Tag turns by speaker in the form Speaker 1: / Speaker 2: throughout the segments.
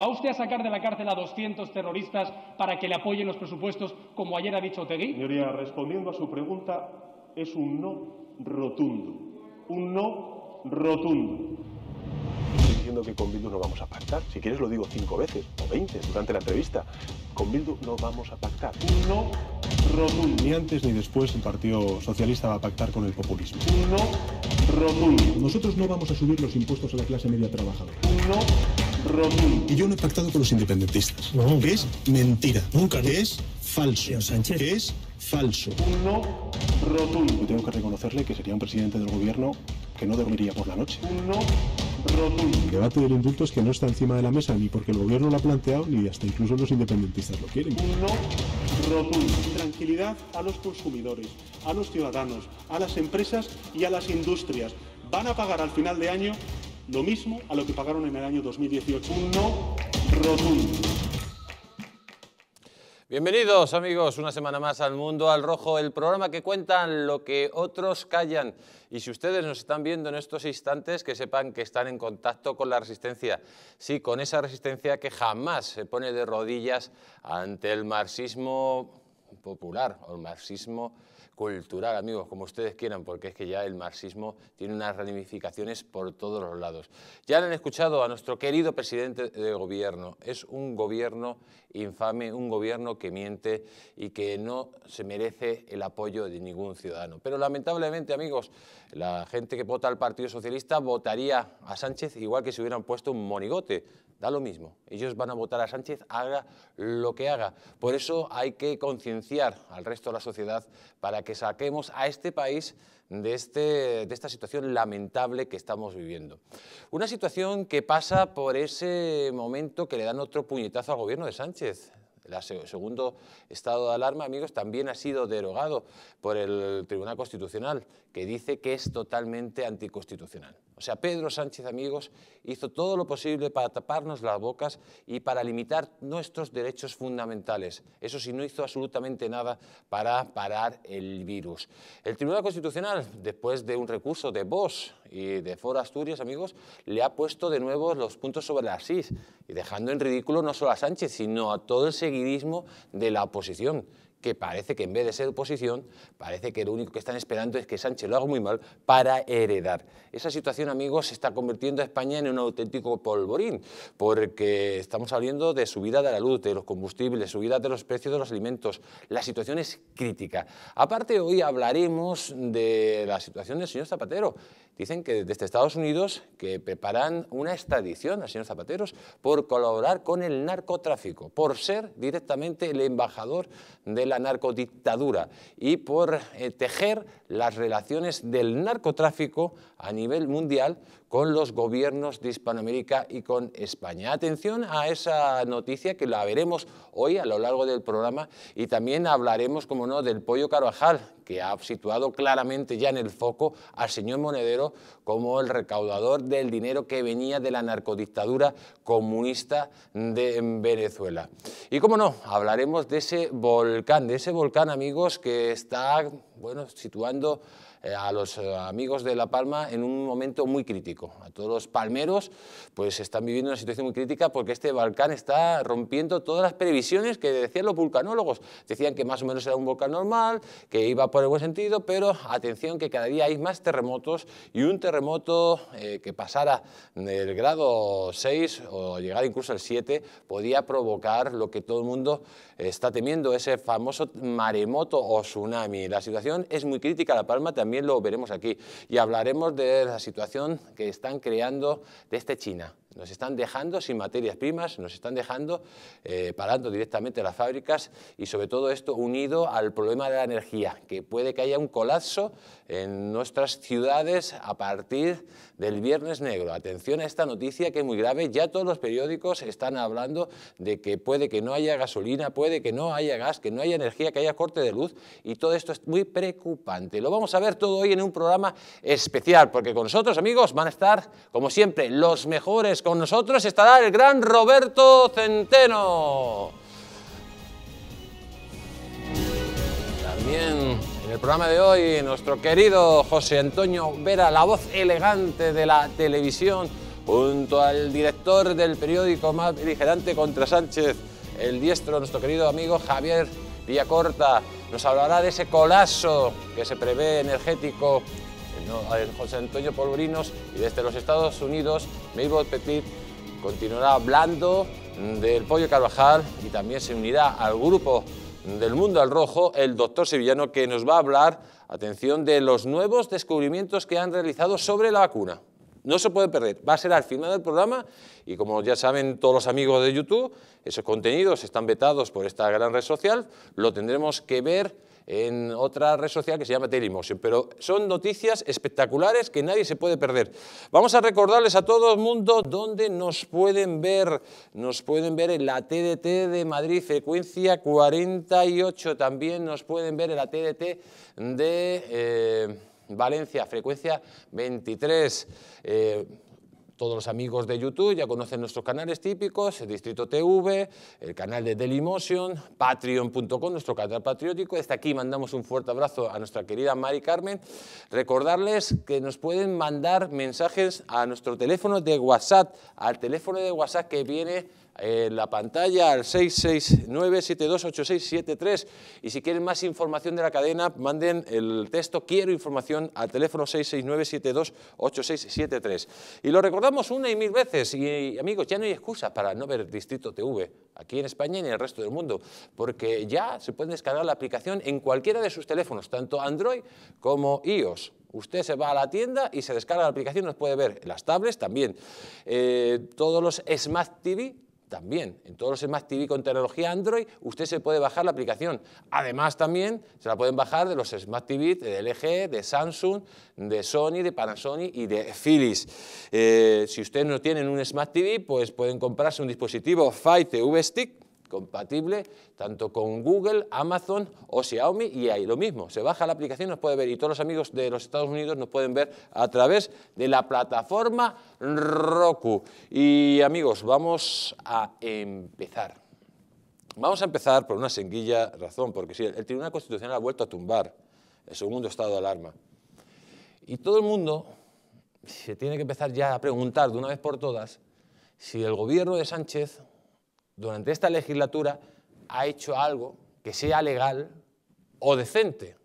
Speaker 1: ¿Va usted a sacar de la cárcel a 200 terroristas para que le apoyen los presupuestos, como ayer ha dicho Tegui? Señoría, respondiendo a su pregunta, es un no rotundo. Un no rotundo. Estoy diciendo que con Bildu no vamos a pactar. Si quieres lo digo cinco veces o veinte durante la entrevista. Con Bildu no vamos a pactar. Un no rotundo. Ni antes ni después el Partido Socialista va a pactar con el populismo. Un no rotundo. Nosotros no vamos a subir los impuestos a la clase media trabajadora. Un no y yo no he pactado con los independentistas. No, que es mentira. Nunca. es falso. Que es falso. Un no Tengo que reconocerle que sería un presidente del gobierno que no dormiría por la noche. no El debate del indulto es que no está encima de la mesa ni porque el gobierno lo ha planteado ni hasta incluso los independentistas lo quieren. no Tranquilidad a los consumidores, a los ciudadanos, a las empresas y a las industrias. Van a pagar al final de año lo mismo a lo que pagaron en el año 2018. Un no rotundo.
Speaker 2: Bienvenidos amigos, una semana más al Mundo al Rojo, el programa que cuentan lo que otros callan. Y si ustedes nos están viendo en estos instantes, que sepan que están en contacto con la resistencia. Sí, con esa resistencia que jamás se pone de rodillas ante el marxismo popular o el marxismo cultural, amigos, como ustedes quieran, porque es que ya el marxismo tiene unas ramificaciones por todos los lados. Ya han escuchado a nuestro querido presidente de gobierno. Es un gobierno infame, un gobierno que miente y que no se merece el apoyo de ningún ciudadano. Pero lamentablemente, amigos, la gente que vota al Partido Socialista votaría a Sánchez igual que si hubieran puesto un monigote. Da lo mismo. Ellos van a votar a Sánchez, haga lo que haga. Por eso hay que concienciar al resto de la sociedad para que que saquemos a este país de, este, de, esta situación lamentable que estamos viviendo. Una situación que pasa por ese momento que le dan otro puñetazo al gobierno de Sánchez. El segundo estado de alarma, amigos, también ha sido derogado por el Tribunal Constitucional, que dice que es totalmente anticonstitucional. O sea, Pedro Sánchez, amigos, hizo todo lo posible para taparnos las bocas y para limitar nuestros derechos fundamentales. Eso sí, no hizo absolutamente nada para parar el virus. El Tribunal Constitucional, después de un recurso de Vox y de Foro Asturias, amigos, le ha puesto de nuevo los puntos sobre la SIS y dejando en ridículo no solo a Sánchez, sino a todo el seguidismo de la oposición que parece que en vez de ser oposición, parece que lo único que están esperando es que Sánchez lo haga muy mal para heredar. Esa situación, amigos, se está convirtiendo a España en un auténtico polvorín, porque estamos hablando de subida de la luz, de los combustibles, subida de los precios de los alimentos. La situación es crítica. Aparte, hoy hablaremos de la situación del señor Zapatero. Dicen que desde Estados Unidos que preparan una extradición al señor Zapateros por colaborar con el narcotráfico, por ser directamente el embajador de la narcodictadura y por eh, tejer las relaciones del narcotráfico a nivel mundial con los gobiernos de Hispanoamérica y con España. Atención a esa noticia que la veremos hoy a lo largo del programa y también hablaremos, como no, del pollo Carvajal, que ha situado claramente ya en el foco al señor Monedero como el recaudador del dinero que venía de la narcodictadura comunista de Venezuela. Y como no, hablaremos de ese volcán, de ese volcán, amigos, que está, bueno, situando eh, a los eh, amigos de La Palma en un momento muy crítico. A todos los palmeros pues están viviendo una situación muy crítica porque este volcán está rompiendo todas las previsiones que decían los vulcanólogos. Decían que más o menos era un volcán normal, que iba por el buen sentido, pero atención que cada día hay más terremotos y un terremoto eh, que pasara del grado 6 o llegara incluso al 7 podía provocar lo que todo el mundo está temiendo, ese famoso maremoto o tsunami. La situación es muy crítica, La Palma también también lo veremos aquí. Y hablaremos de la situación que están creando de este China. Nos están dejando sin materias primas, nos están dejando eh, parando directamente las fábricas y sobre todo esto unido al problema de la energía, que puede que haya un colapso en nuestras ciudades a partir del Viernes Negro. Atención a esta noticia que es muy grave. Ya todos los periódicos están hablando de que puede que no haya gasolina, puede que no haya gas, que no haya energía, que haya corte de luz y todo esto es muy preocupante. Lo vamos a ver todo hoy en un programa especial porque con nosotros, amigos, van a estar, como siempre, los mejores. Con nosotros estará el gran Roberto Centeno. También en el programa de hoy, nuestro querido José Antonio Vera, la voz elegante de la televisión, junto al director del periódico más beligerante contra Sánchez, el diestro, nuestro querido amigo Javier Villacorta, nos hablará de ese colapso que se prevé energético en José Antonio Polvorinos y desde los Estados Unidos, Mabel Petit continuará hablando del Pollo Carvajal y también se unirá al grupo del mundo al rojo, el doctor sevillano que nos va a hablar, atención, de los nuevos descubrimientos que han realizado sobre la vacuna. No se puede perder, va a ser al final del programa y como ya saben todos los amigos de YouTube, esos contenidos están vetados por esta gran red social, lo tendremos que ver en otra red social que se llama Telemotion. Pero son noticias espectaculares que nadie se puede perder. Vamos a recordarles a todo el mundo dónde nos pueden ver. Nos pueden ver en la TDT de Madrid, frecuencia 48. También nos pueden ver en la TDT de... Eh, Valencia, frecuencia 23 todos los amigos de YouTube ya conocen nuestros canales típicos, el Distrito TV, el canal de Dailymotion, patreon.com, nuestro canal patriótico. Desde aquí mandamos un fuerte abrazo a nuestra querida Mari Carmen. Recordarles que nos pueden mandar mensajes a nuestro teléfono de WhatsApp, al teléfono de WhatsApp que viene en la pantalla al 669-728673 y si quieren más información de la cadena, manden el texto quiero información al teléfono 669-728673. Y lo recordamos una y mil veces y amigos, ya no hay excusa para no ver Distrito TV aquí en España y en el resto del mundo, porque ya se puede descargar la aplicación en cualquiera de sus teléfonos, tanto Android como iOS. Usted se va a la tienda y se descarga la aplicación, nos puede ver las tablets también. Eh, todos los Smart TV también, en todos los Smart TV con tecnología Android, usted se puede bajar la aplicación. Además, también se la pueden bajar de los Smart TV de LG, de Samsung, de Sony, de Panasonic y de Philips. Eh, si ustedes no tienen un Smart TV, pues pueden comprarse un dispositivo Fight TV Stick compatible tanto con Google, Amazon o Xiaomi y ahí lo mismo, se baja la aplicación, nos puede ver y todos los amigos de los Estados Unidos nos pueden ver a través de la plataforma Roku. Y amigos, vamos a empezar. Vamos a empezar por una sencilla razón, porque sí, el Tribunal Constitucional ha vuelto a tumbar el segundo estado de alarma. Y todo el mundo se tiene que empezar ya a preguntar de una vez por todas si el gobierno de Sánchez durante esta legislatura ha hecho algo que sea legal o decente?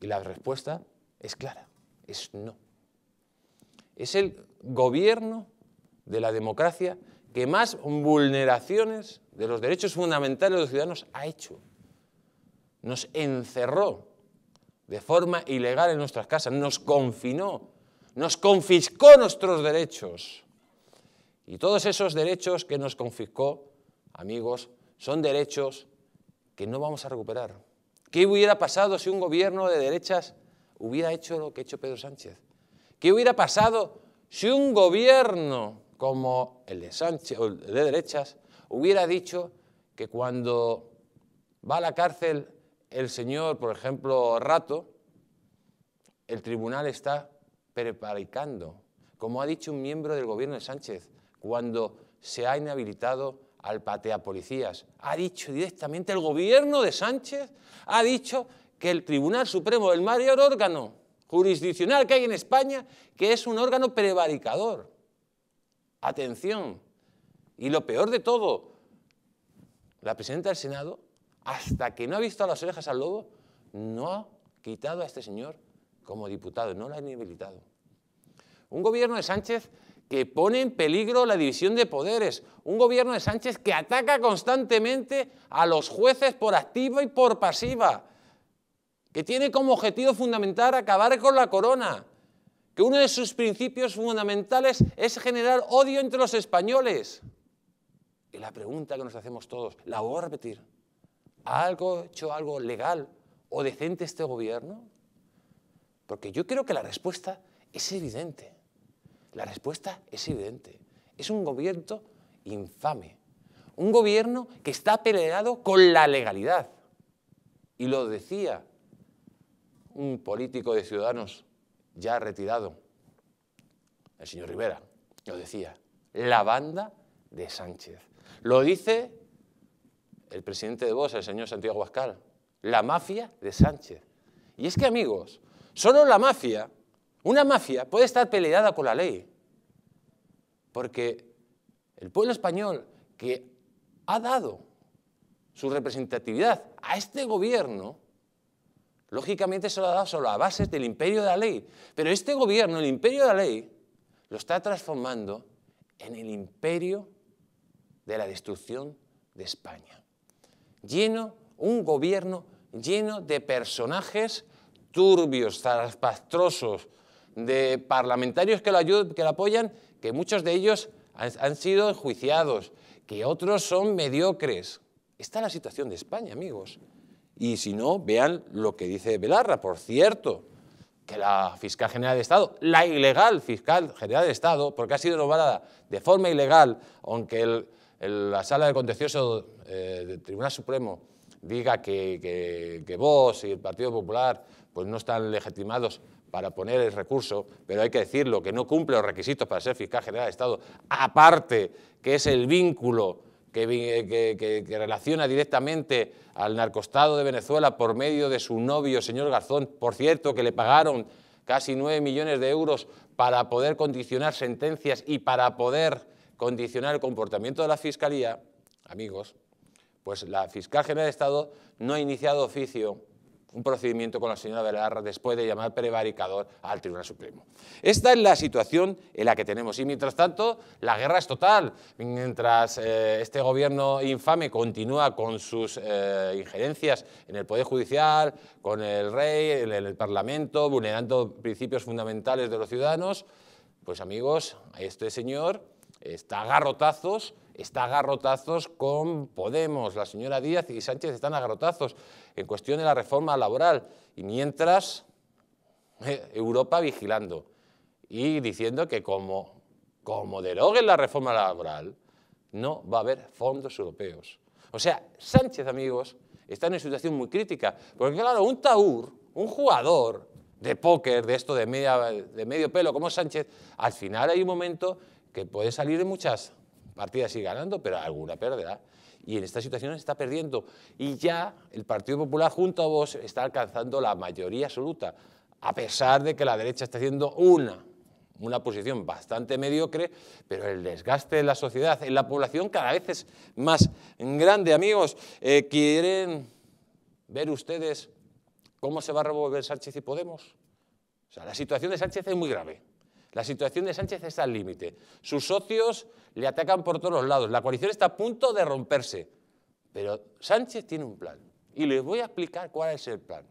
Speaker 2: Y la respuesta es clara, es no. Es el gobierno de la democracia que más vulneraciones de los derechos fundamentales de los ciudadanos ha hecho. Nos encerró de forma ilegal en nuestras casas, nos confinó, nos confiscó nuestros derechos y todos esos derechos que nos confiscó, amigos, son derechos que no vamos a recuperar. ¿Qué hubiera pasado si un gobierno de derechas hubiera hecho lo que ha hecho Pedro Sánchez? ¿Qué hubiera pasado si un gobierno como el de Sánchez, de derechas, hubiera dicho que cuando va a la cárcel el señor, por ejemplo, Rato, el tribunal está preparicando, como ha dicho un miembro del gobierno de Sánchez, cuando se ha inhabilitado al Patea Policías. Ha dicho directamente el gobierno de Sánchez, ha dicho que el Tribunal Supremo, el mayor órgano jurisdiccional que hay en España, que es un órgano prevaricador. Atención. Y lo peor de todo, la presidenta del Senado, hasta que no ha visto a las orejas al lobo, no ha quitado a este señor como diputado, no lo ha inhabilitado. Un gobierno de Sánchez que pone en peligro la división de poderes, un gobierno de Sánchez que ataca constantemente a los jueces por activa y por pasiva, que tiene como objetivo fundamental acabar con la corona, que uno de sus principios fundamentales es generar odio entre los españoles. Y la pregunta que nos hacemos todos, la voy a repetir, ¿ha algo hecho algo legal o decente este gobierno? Porque yo creo que la respuesta es evidente. La respuesta es evidente. Es un gobierno infame. Un gobierno que está peleado con la legalidad. Y lo decía un político de Ciudadanos ya retirado, el señor Rivera, lo decía, la banda de Sánchez. Lo dice el presidente de Vox, el señor Santiago Pascal, la mafia de Sánchez. Y es que, amigos, solo la mafia una mafia puede estar peleada con la ley, porque el pueblo español que ha dado su representatividad a este gobierno, lógicamente se lo ha dado solo a bases del imperio de la ley, pero este gobierno, el imperio de la ley, lo está transformando en el imperio de la destrucción de España. Lleno, un gobierno lleno de personajes turbios, zarpastrosos, de parlamentarios que lo, que apoyan, que muchos de ellos han, sido enjuiciados, que otros son mediocres. Está la situación de España, amigos. Y si no, vean lo que dice Belarra, por cierto, que la fiscal general de Estado, la ilegal fiscal general de Estado, porque ha sido nombrada de forma ilegal, aunque la sala de contencioso eh, del Tribunal Supremo diga que, vos y el Partido Popular pues no están legitimados para poner el recurso, pero hay que decirlo, que no cumple los requisitos para ser fiscal general de Estado, aparte que es el vínculo eh, que, relaciona directamente al narcostado de Venezuela por medio de su novio, señor Garzón, por cierto, que le pagaron casi 9 millones de euros para poder condicionar sentencias y para poder condicionar el comportamiento de la Fiscalía, amigos, pues la Fiscal General de Estado no ha iniciado oficio un procedimiento con la señora Belarra después de llamar prevaricador al Tribunal Supremo. Esta es la situación en la que tenemos. Y mientras tanto, la guerra es total. Mientras eh, este gobierno infame continúa con sus eh, injerencias en el Poder Judicial, con el Rey, en el, Parlamento, vulnerando principios fundamentales de los ciudadanos, pues amigos, este señor está a garrotazos está a garrotazos con Podemos. La señora Díaz y Sánchez están a garrotazos en cuestión de la reforma laboral. Y mientras, eh, Europa vigilando y diciendo que como, como deroguen la reforma laboral, no va a haber fondos europeos. O sea, Sánchez, amigos, está en una situación muy crítica. Porque claro, un taur, un jugador de póker, de esto de, de medio pelo como Sánchez, al final hay un momento que puede salir de muchas partida y ganando, pero alguna perderá. Y en esta situación está perdiendo. Y ya el Partido Popular junto a vos está alcanzando la mayoría absoluta, a pesar de que la derecha está haciendo una, una posición bastante mediocre, pero el desgaste en la sociedad, en la población cada vez es más grande. Amigos, eh, ¿quieren ver ustedes cómo se va a revolver Sánchez y Podemos? O sea, la situación de Sánchez es muy grave. La situación de Sánchez está al límite. Sus socios le atacan por todos los lados. La coalición está a punto de romperse. Pero Sánchez tiene un plan. Y les voy a explicar cuál es el plan.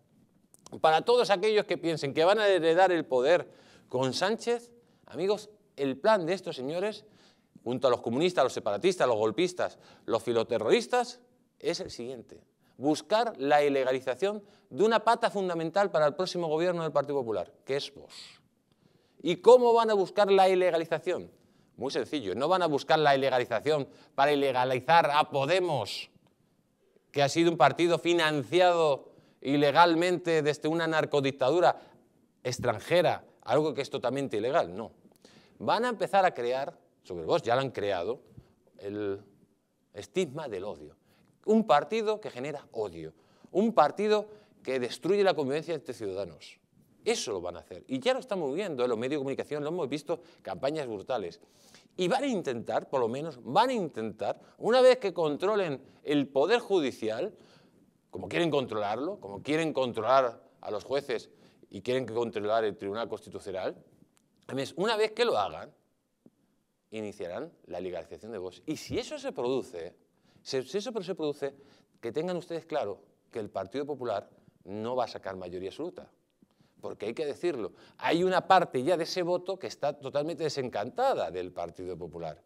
Speaker 2: Para todos aquellos que piensen que van a heredar el poder con Sánchez, amigos, el plan de estos señores, junto a los comunistas, los separatistas, los golpistas, los filoterroristas, es el siguiente. Buscar la ilegalización de una pata fundamental para el próximo gobierno del Partido Popular, que es vos. ¿Y cómo van a buscar la ilegalización? Muy sencillo, no van a buscar la ilegalización para ilegalizar a Podemos, que ha sido un partido financiado ilegalmente desde una narcodictadura extranjera, algo que es totalmente ilegal, no. Van a empezar a crear, sobre vos ya lo han creado, el estigma del odio. Un partido que genera odio, un partido que destruye la convivencia entre ciudadanos. Eso lo van a hacer. Y ya lo estamos viendo en ¿eh? los medios de comunicación, lo hemos visto, campañas brutales. Y van a intentar, por lo menos, van a intentar, una vez que controlen el Poder Judicial, como quieren controlarlo, como quieren controlar a los jueces y quieren controlar el Tribunal Constitucional, una vez que lo hagan, iniciarán la legalización de voz. Y si eso se produce, si eso se produce, que tengan ustedes claro que el Partido Popular no va a sacar mayoría absoluta porque hay que decirlo, hay una parte ya de ese voto que está totalmente desencantada del Partido Popular.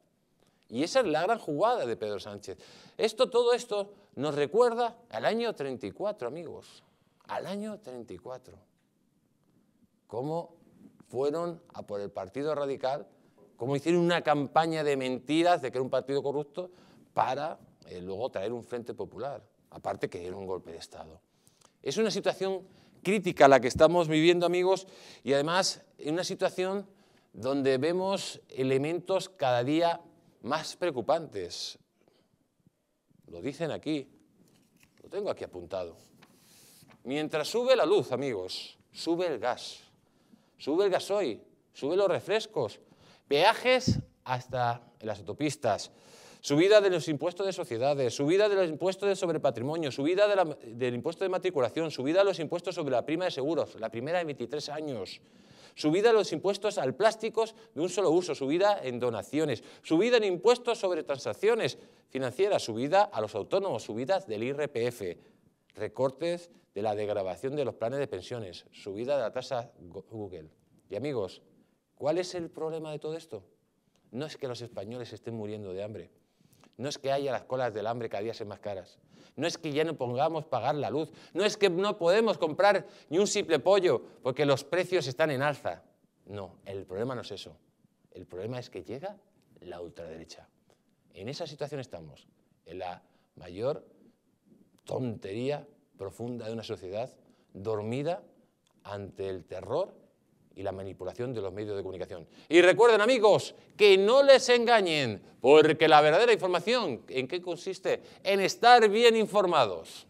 Speaker 2: Y esa es la gran jugada de Pedro Sánchez. Esto, todo esto nos recuerda al año 34, amigos, al año 34. Cómo fueron a por el Partido Radical, cómo hicieron una campaña de mentiras de que era un partido corrupto para eh, luego traer un frente popular. Aparte que era un golpe de Estado. Es una situación crítica la que estamos viviendo, amigos, y además en una situación donde vemos elementos cada día más preocupantes. Lo dicen aquí, lo tengo aquí apuntado. Mientras sube la luz, amigos, sube el gas, sube el gasoil, sube los refrescos, peajes hasta las autopistas, subida de los impuestos de sociedades, subida de los impuestos de sobre patrimonio, subida del impuesto de matriculación, subida de los impuestos sobre la prima de seguros, la primera de 23 años, subida de los impuestos al plásticos de un solo uso, subida en donaciones, subida en impuestos sobre transacciones financieras, subida a los autónomos, subidas del IRPF, recortes de la degradación de los planes de pensiones, subida de la tasa Google. Y amigos, ¿cuál es el problema de todo esto? No es que los españoles estén muriendo de hambre, no es que haya las colas del hambre cada día sean más caras. No es que ya no pongamos pagar la luz. No es que no podemos comprar ni un simple pollo porque los precios están en alza. No, el problema no es eso. El problema es que llega la ultraderecha. En esa situación estamos, en la mayor tontería profunda de una sociedad dormida ante el terror y la manipulación de los medios de comunicación. Y recuerden amigos, que no les engañen, porque la verdadera información, ¿en qué consiste? En estar bien informados.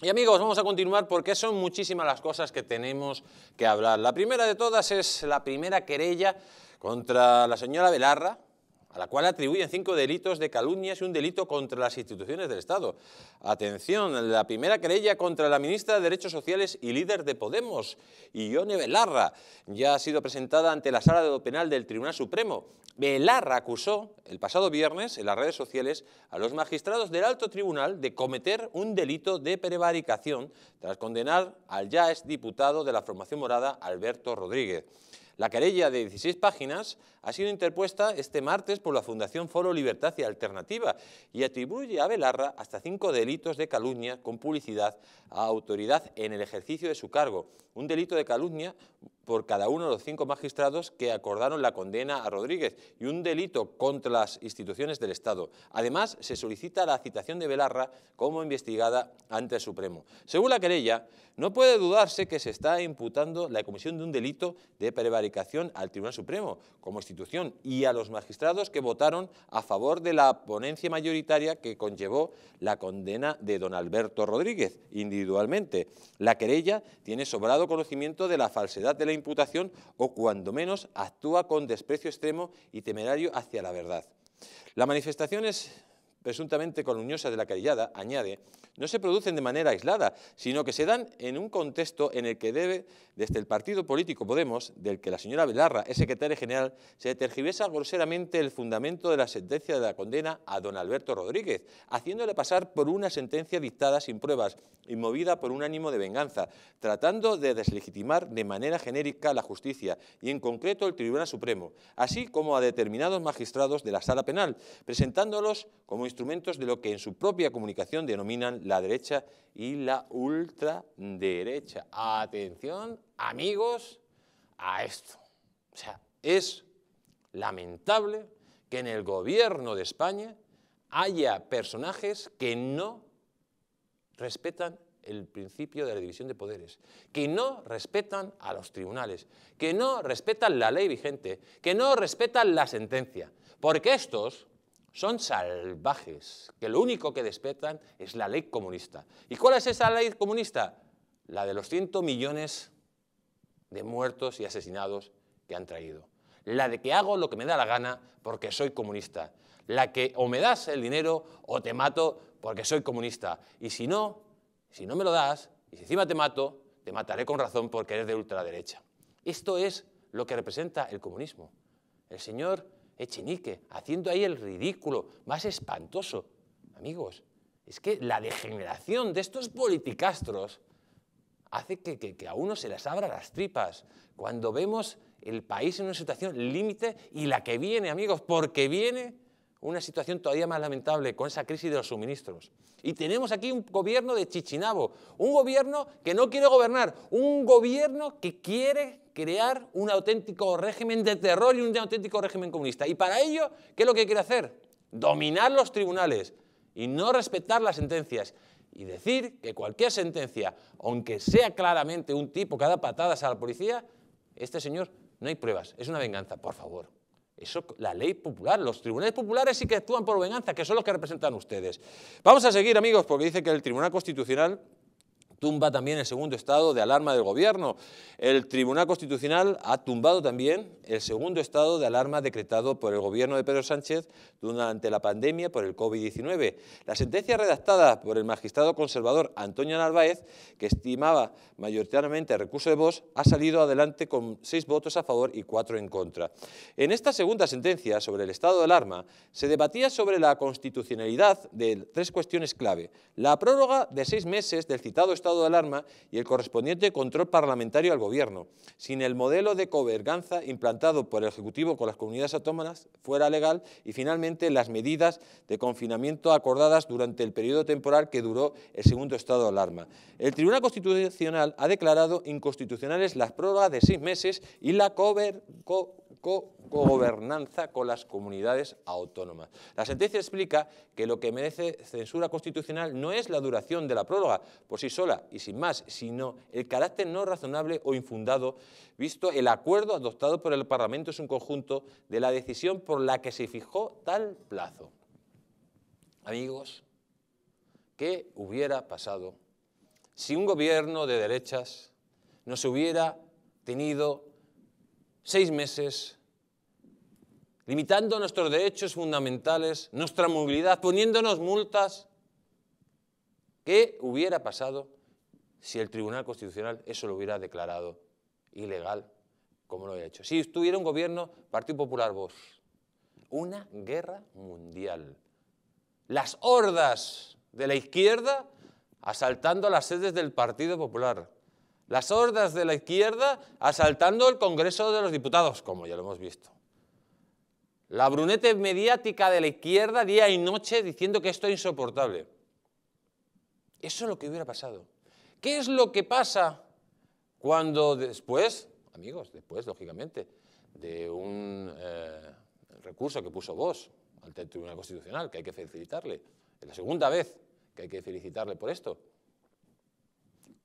Speaker 2: Y amigos, vamos a continuar porque son muchísimas las cosas que tenemos que hablar. La primera de todas es la primera querella contra la señora Belarra, a la cual atribuyen cinco delitos de calumnias y un delito contra las instituciones del Estado. Atención, la primera querella contra la ministra de Derechos Sociales y líder de Podemos, Ione Belarra, ya ha sido presentada ante la sala de penal del Tribunal Supremo. Belarra acusó el pasado viernes en las redes sociales a los magistrados del alto tribunal de cometer un delito de prevaricación tras condenar al ya exdiputado de la formación morada, Alberto Rodríguez. La querella de 16 páginas ha sido interpuesta este martes por la Fundación Foro Libertad y Alternativa y atribuye a Belarra hasta cinco delitos de calumnia con publicidad a autoridad en el ejercicio de su cargo. Un delito de calumnia por cada uno de los cinco magistrados que acordaron la condena a Rodríguez y un delito contra las instituciones del Estado. Además, se solicita la citación de Belarra como investigada ante el Supremo. Según la querella, no puede dudarse que se está imputando la comisión de un delito de prevaricación al Tribunal Supremo como institución y a los magistrados que votaron a favor de la ponencia mayoritaria que conllevó la condena de don Alberto Rodríguez individualmente. La querella tiene sobrado conocimiento de la falsedad de la imputación o cuando menos actúa con desprecio extremo y temerario hacia la verdad. La manifestación es presuntamente coluniosa de la Carillada, añade, no se producen de manera aislada, sino que se dan en un contexto en el que debe, desde el partido político Podemos, del que la señora Belarra es secretaria general, se tergiversa groseramente el fundamento de la sentencia de la condena a don Alberto Rodríguez, haciéndole pasar por una sentencia dictada sin pruebas y movida por un ánimo de venganza, tratando de deslegitimar de manera genérica la justicia y en concreto el Tribunal Supremo, así como a determinados magistrados de la sala penal, presentándolos como instrumentos de lo que en su propia comunicación denominan la derecha y la ultraderecha. Atención, amigos, a esto. O sea, es lamentable que en el gobierno de España haya personajes que no respetan el principio de la división de poderes, que no respetan a los tribunales, que no respetan la ley vigente, que no respetan la sentencia, porque estos son salvajes, que lo único que despertan es la ley comunista. ¿Y cuál es esa ley comunista? La de los 100 millones de muertos y asesinados que han traído. La de que hago lo que me da la gana porque soy comunista. La que o me das el dinero o te mato porque soy comunista. Y si no, si no me lo das, y si encima te mato, te mataré con razón porque eres de ultraderecha. Esto es lo que representa el comunismo. El señor Echenique, haciendo ahí el ridículo más espantoso. Amigos, es que la degeneración de estos politicastros hace que, a uno se les abra las tripas. Cuando vemos el país en una situación límite y la que viene, amigos, porque viene una situación todavía más lamentable con esa crisis de los suministros. Y tenemos aquí un gobierno de Chichinabo, un gobierno que no quiere gobernar, un gobierno que quiere crear un auténtico régimen de terror y un auténtico régimen comunista. Y para ello, ¿qué es lo que quiere hacer? Dominar los tribunales y no respetar las sentencias. Y decir que cualquier sentencia, aunque sea claramente un tipo que da patadas a la policía, este señor no hay pruebas, es una venganza, por favor. Eso, la ley popular, los tribunales populares sí que actúan por venganza, que son los que representan ustedes. Vamos a seguir, amigos, porque dice que el Tribunal Constitucional Tumba también el segundo estado de alarma del gobierno. El Tribunal Constitucional ha tumbado también el segundo estado de alarma decretado por el gobierno de Pedro Sánchez durante la pandemia por el COVID-19. La sentencia redactada por el magistrado conservador Antonio Narváez, que estimaba mayoritariamente el recurso de voz, ha salido adelante con seis votos a favor y cuatro en contra. En esta segunda sentencia sobre el estado de alarma se debatía sobre la constitucionalidad de tres cuestiones clave. La prórroga de seis meses del citado estado estado de alarma y el correspondiente control parlamentario al Gobierno. Sin el modelo de coberganza implantado por el Ejecutivo con las comunidades autónomas fuera legal y finalmente las medidas de confinamiento acordadas durante el periodo temporal que duró el segundo estado de alarma. El Tribunal Constitucional ha declarado inconstitucionales las prórrogas de seis meses y la coberganza Co-gobernanza con las comunidades autónomas. La sentencia explica que lo que merece censura constitucional no es la duración de la prórroga por sí sola y sin más, sino el carácter no razonable o infundado, visto el acuerdo adoptado por el Parlamento es un conjunto de la decisión por la que se fijó tal plazo. Amigos, ¿qué hubiera pasado si un gobierno de derechas no se hubiera tenido seis meses, limitando nuestros derechos fundamentales, nuestra movilidad, poniéndonos multas. ¿Qué hubiera pasado si el Tribunal Constitucional eso lo hubiera declarado ilegal, como lo ha hecho? Si estuviera un gobierno, Partido Popular, vos. Una guerra mundial. Las hordas de la izquierda asaltando las sedes del Partido Popular las hordas de la izquierda asaltando el Congreso de los Diputados, como ya lo hemos visto. La brunete mediática de la izquierda día y noche diciendo que esto es insoportable. Eso es lo que hubiera pasado. ¿Qué es lo que pasa cuando después, amigos, después, lógicamente, de un eh, recurso que puso vos ante el Tribunal Constitucional, que hay que felicitarle, es la segunda vez que hay que felicitarle por esto,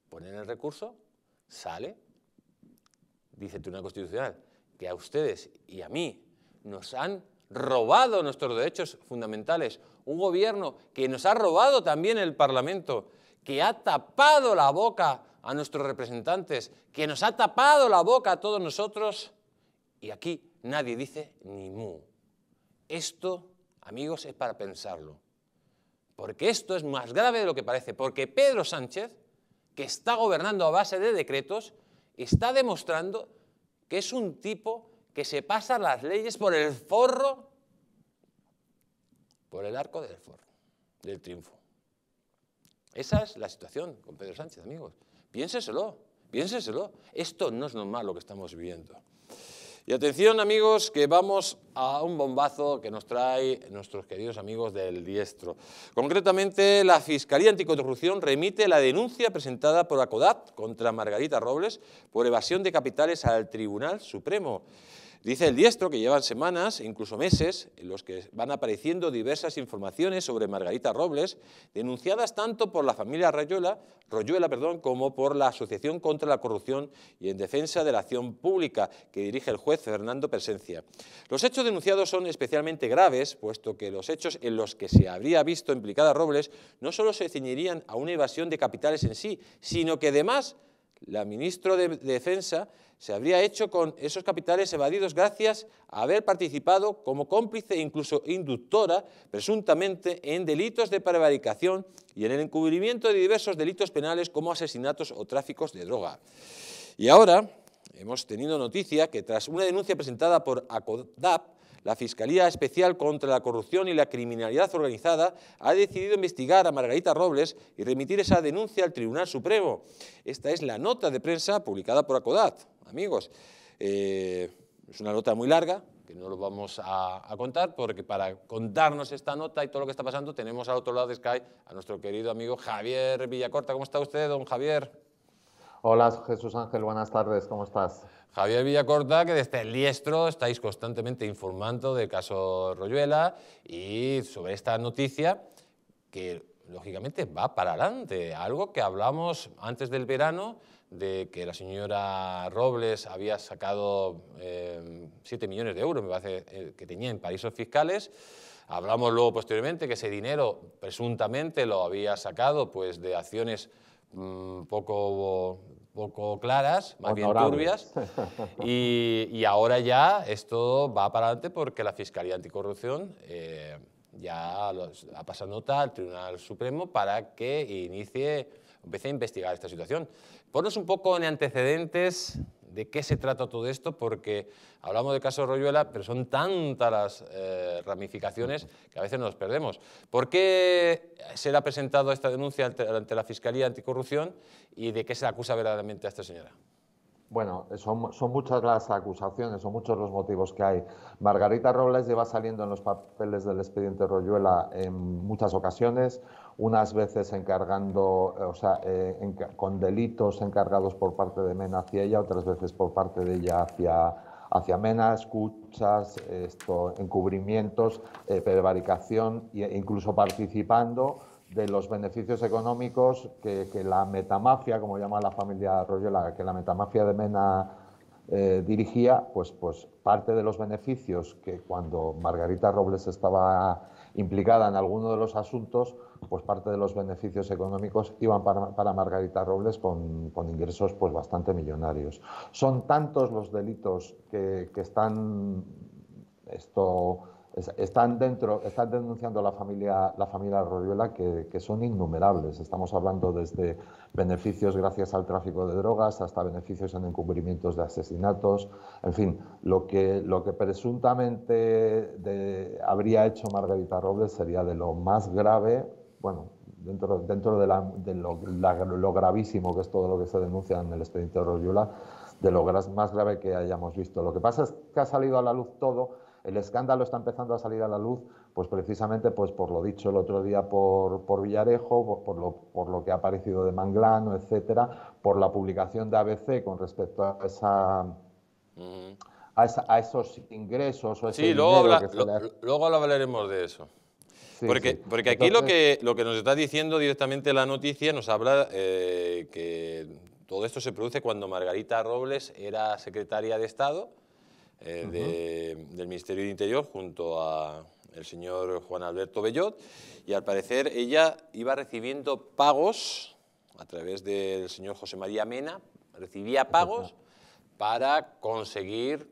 Speaker 2: ponen el recurso sale, dice el Tribunal Constitucional, que a ustedes y a mí nos han robado nuestros derechos fundamentales, un gobierno que nos ha robado también el Parlamento, que ha tapado la boca a nuestros representantes, que nos ha tapado la boca a todos nosotros, y aquí nadie dice ni mu. Esto, amigos, es para pensarlo, porque esto es más grave de lo que parece, porque Pedro Sánchez que está gobernando a base de decretos, está demostrando que es un tipo que se pasa las leyes por el forro, por el arco del forro, del triunfo. Esa es la situación con Pedro Sánchez, amigos. Piénseselo, piénseselo. Esto no es normal lo que estamos viviendo. Y atención amigos, que vamos a un bombazo que nos trae nuestros queridos amigos del diestro. Concretamente, la Fiscalía Anticorrupción remite la denuncia presentada por ACODAT contra Margarita Robles por evasión de capitales al Tribunal Supremo. Dice el diestro que llevan semanas, incluso meses, en los que van apareciendo diversas informaciones sobre Margarita Robles, denunciadas tanto por la familia Rayuela, Royuela perdón, como por la Asociación contra la Corrupción y en Defensa de la Acción Pública, que dirige el juez Fernando Presencia. Los hechos denunciados son especialmente graves, puesto que los hechos en los que se habría visto implicada Robles no solo se ceñirían a una evasión de capitales en sí, sino que además la ministra de Defensa se habría hecho con esos capitales evadidos gracias a haber participado como cómplice e incluso inductora presuntamente en delitos de prevaricación y en el encubrimiento de diversos delitos penales como asesinatos o tráficos de droga. Y ahora hemos tenido noticia que tras una denuncia presentada por ACODAP, la Fiscalía Especial contra la Corrupción y la Criminalidad Organizada ha decidido investigar a Margarita Robles y remitir esa denuncia al Tribunal Supremo. Esta es la nota de prensa publicada por ACODAT. Amigos, eh, es una nota muy larga, que no lo vamos a, a, contar, porque para contarnos esta nota y todo lo que está pasando tenemos al otro lado de Sky a nuestro querido amigo Javier Villacorta. ¿Cómo está usted, don Javier?
Speaker 3: Hola, Jesús Ángel, buenas tardes, ¿cómo estás? Javier Villacorta, que desde el
Speaker 2: diestro estáis constantemente informando del caso Royuela y sobre esta noticia que lógicamente va para adelante. Algo que hablamos antes del verano de que la señora Robles había sacado 7 eh, millones de euros, me parece, eh, que tenía en paraísos fiscales. Hablamos luego posteriormente que ese dinero presuntamente lo había sacado pues, de acciones mm, poco poco claras, más bien turbias, y, ahora ya esto va para adelante porque la Fiscalía Anticorrupción eh, ya ha pasado nota al Tribunal Supremo para que inicie, empiece a investigar esta situación. Ponos un poco en antecedentes de qué se trata todo esto, porque hablamos de caso Royuela, pero son tantas las eh, ramificaciones que a veces nos perdemos. ¿Por qué se ha presentado esta denuncia ante, ante la Fiscalía Anticorrupción y de qué se acusa verdaderamente a esta señora?
Speaker 3: Bueno, son, muchas las acusaciones, son muchos los motivos que hay. Margarita Robles lleva saliendo en los papeles del expediente Royuela en muchas ocasiones, unas veces encargando, eh, o sea, eh, con delitos encargados por parte de Mena hacia ella, otras veces por parte de ella hacia, hacia Mena, escuchas, encubrimientos, eh, prevaricación e incluso participando de los beneficios económicos que, la metamafia, como llama la familia Royola, que la metamafia de Mena eh, dirigía, pues, pues parte de los beneficios que cuando Margarita Robles estaba implicada en alguno de los asuntos, pues parte de los beneficios económicos iban para, Margarita Robles con, ingresos pues bastante millonarios. Son tantos los delitos que, que están esto están dentro, están denunciando la familia, la familia Rodiola que, son innumerables. Estamos hablando desde beneficios gracias al tráfico de drogas hasta beneficios en encubrimientos de asesinatos. En fin, lo que, lo que presuntamente habría hecho Margarita Robles sería de lo más grave, bueno, dentro, dentro de, lo, gravísimo que es todo lo que se denuncia en el expediente de de lo más grave que hayamos visto. Lo que pasa es que ha salido a la luz todo el escándalo está empezando a salir a la luz, pues precisamente pues por lo dicho el otro día por, Villarejo, por, lo, por lo que ha aparecido de Manglano, etcétera, por la publicación de ABC con respecto mm. a esa. A, esos ingresos Sí, luego,
Speaker 2: hablaremos de eso. porque, porque aquí lo, que, lo que nos está diciendo directamente la noticia nos habla eh, que todo esto se produce cuando Margarita Robles era secretaria de Estado eh, del Ministerio del Interior junto a el señor Juan Alberto Bellot y al parecer ella iba recibiendo pagos a través del señor José María Mena, recibía pagos para conseguir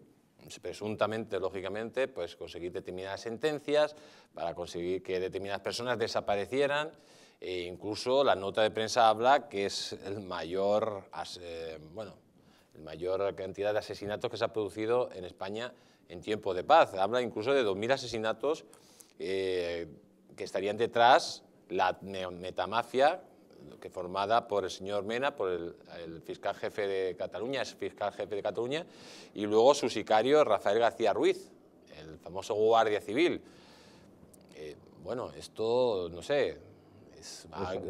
Speaker 2: presuntamente, lógicamente, pues conseguir determinadas sentencias, para conseguir que determinadas personas desaparecieran e incluso la nota de prensa habla que es el mayor, eh, bueno, el mayor cantidad de asesinatos que se ha producido en España en tiempo de paz. Habla incluso de 2.000 asesinatos eh, que estarían detrás la metamafia que formada por el señor Mena, por el, fiscal jefe de Cataluña, es fiscal jefe de Cataluña, y luego su sicario Rafael García Ruiz, el famoso guardia civil. Eh, bueno, esto, no sé,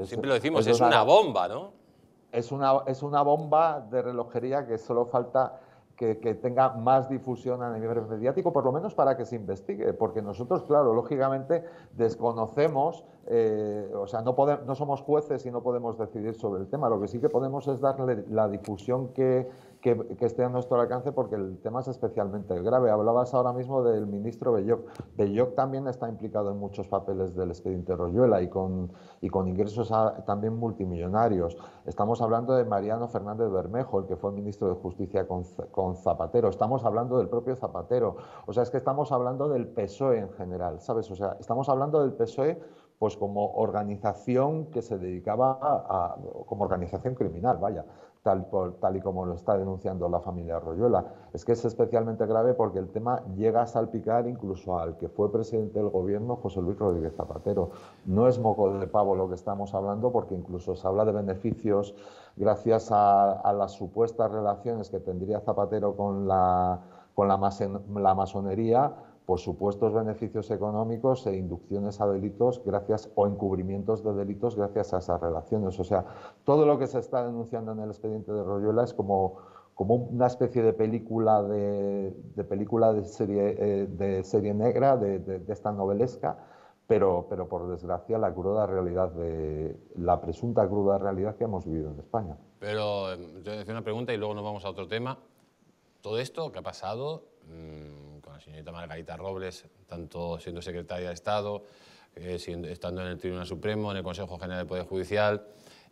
Speaker 2: siempre lo decimos, es una bomba, ¿no?
Speaker 3: es una, es una bomba de relojería que solo falta que, tenga más difusión a nivel mediático, por lo menos para que se investigue, porque nosotros, claro, lógicamente desconocemos, eh, o sea, no, podemos, no somos jueces y no podemos decidir sobre el tema, lo que sí que podemos es darle la difusión que que, esté a nuestro alcance porque el tema es especialmente grave. Hablabas ahora mismo del ministro Belloc. Belloc también está implicado en muchos papeles del expediente Royuela y con, y con ingresos también multimillonarios. Estamos hablando de Mariano Fernández Bermejo, el que fue ministro de Justicia con, Zapatero. Estamos hablando del propio Zapatero. O sea, es que estamos hablando del PSOE en general, ¿sabes? O sea, estamos hablando del PSOE pues como organización que se dedicaba a como organización criminal, vaya, tal, y como lo está denunciando la familia Royuela. Es que es especialmente grave porque el tema llega a salpicar incluso al que fue presidente del gobierno, José Luis Rodríguez Zapatero. No es moco de pavo lo que estamos hablando porque incluso se habla de beneficios gracias a, las supuestas relaciones que tendría Zapatero con con la masonería por supuestos beneficios económicos e inducciones a delitos gracias o encubrimientos de delitos gracias a esas relaciones. O sea, todo lo que se está denunciando en el expediente de Royuela es como, como una especie de película de, película de serie, eh, de serie negra, de, esta novelesca. Pero, pero, por desgracia la cruda realidad de la presunta cruda realidad que hemos vivido en España.
Speaker 2: Pero eh, yo decía una pregunta y luego nos vamos a otro tema. Todo esto que ha pasado, mm, señorita Margarita Robles, tanto siendo secretaria de Estado, eh, estando en el Tribunal Supremo, en el Consejo General del Poder Judicial,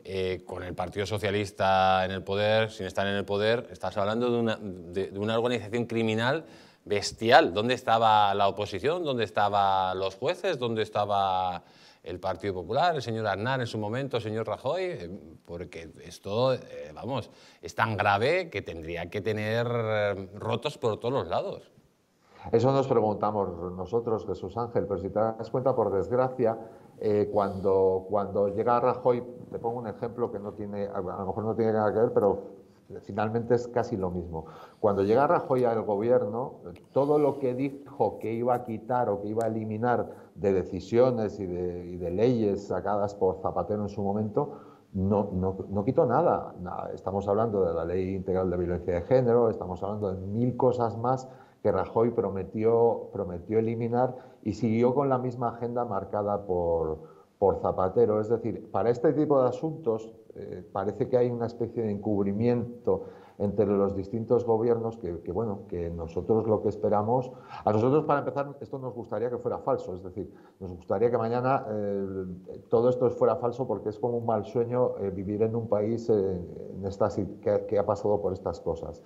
Speaker 2: eh, con el Partido Socialista en el poder, sin estar en el poder, estás hablando de una, organización criminal bestial. ¿Dónde estaba la oposición? ¿Dónde estaban los jueces? ¿Dónde estaba el Partido Popular, el señor Aznar en su momento, el señor Rajoy, eh, porque esto, vamos, es tan grave que tendría que tener rotos por todos los lados.
Speaker 3: Eso nos preguntamos nosotros, Jesús Ángel, pero si te das cuenta, por desgracia, eh, cuando, cuando llega Rajoy, te pongo un ejemplo que no tiene, a lo mejor no tiene nada que ver, pero finalmente es casi lo mismo. Cuando llega Rajoy al gobierno, todo lo que dijo que iba a quitar o que iba a eliminar de decisiones y de, leyes sacadas por Zapatero en su momento, no, no, quitó nada. nada. Estamos hablando de la ley integral de violencia de género, estamos hablando de mil cosas más que Rajoy prometió, prometió eliminar y siguió con la misma agenda marcada por, Zapatero. Es decir, para este tipo de asuntos eh, parece que hay una especie de encubrimiento entre los distintos gobiernos que, bueno, que nosotros lo que esperamos, a nosotros para empezar esto nos gustaría que fuera falso, es decir, nos gustaría que mañana eh, todo esto fuera falso porque es como un mal sueño eh, vivir en un país en esta que, ha pasado por estas cosas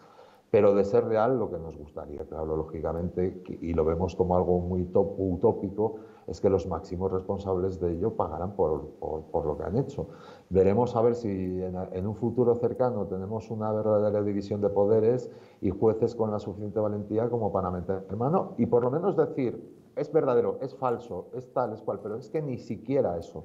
Speaker 3: pero de ser real lo que nos gustaría, claro, lógicamente, y lo vemos como algo muy utópico, es que los máximos responsables de ello pagarán por, lo que han hecho. Veremos a ver si en, un futuro cercano tenemos una verdadera división de poderes y jueces con la suficiente valentía como para meter mano. y por lo menos decir, es verdadero, es falso, es tal, es cual, pero es que ni siquiera eso